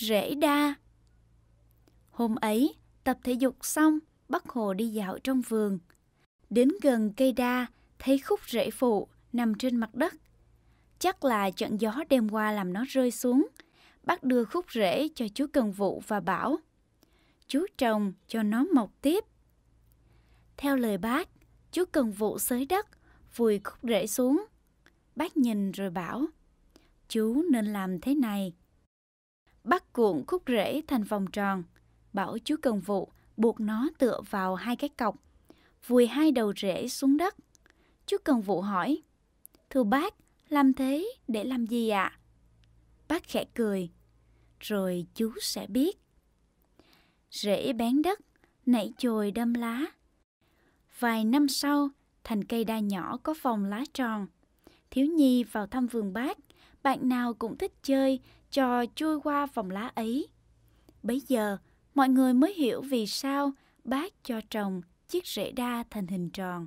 rễ đa. Hôm ấy, tập thể dục xong, bác Hồ đi dạo trong vườn. Đến gần cây đa, thấy khúc rễ phụ nằm trên mặt đất. Chắc là trận gió đêm qua làm nó rơi xuống. Bác đưa khúc rễ cho chú Cần Vụ và bảo. Chú trồng cho nó mọc tiếp. Theo lời bác, chú Cần Vụ xới đất, vùi khúc rễ xuống. Bác nhìn rồi bảo, chú nên làm thế này bắt cuộn khúc rễ thành vòng tròn, bảo chú cần vụ buộc nó tựa vào hai cái cọc, vùi hai đầu rễ xuống đất. Chú cần vụ hỏi, thưa bác, làm thế để làm gì ạ? À? Bác khẽ cười, rồi chú sẽ biết. Rễ bén đất, nảy chồi đâm lá. Vài năm sau, thành cây đa nhỏ có vòng lá tròn. Thiếu Nhi vào thăm vườn bác, bạn nào cũng thích chơi, trò chui qua vòng lá ấy. Bấy giờ, mọi người mới hiểu vì sao bác cho trồng chiếc rễ đa thành hình tròn.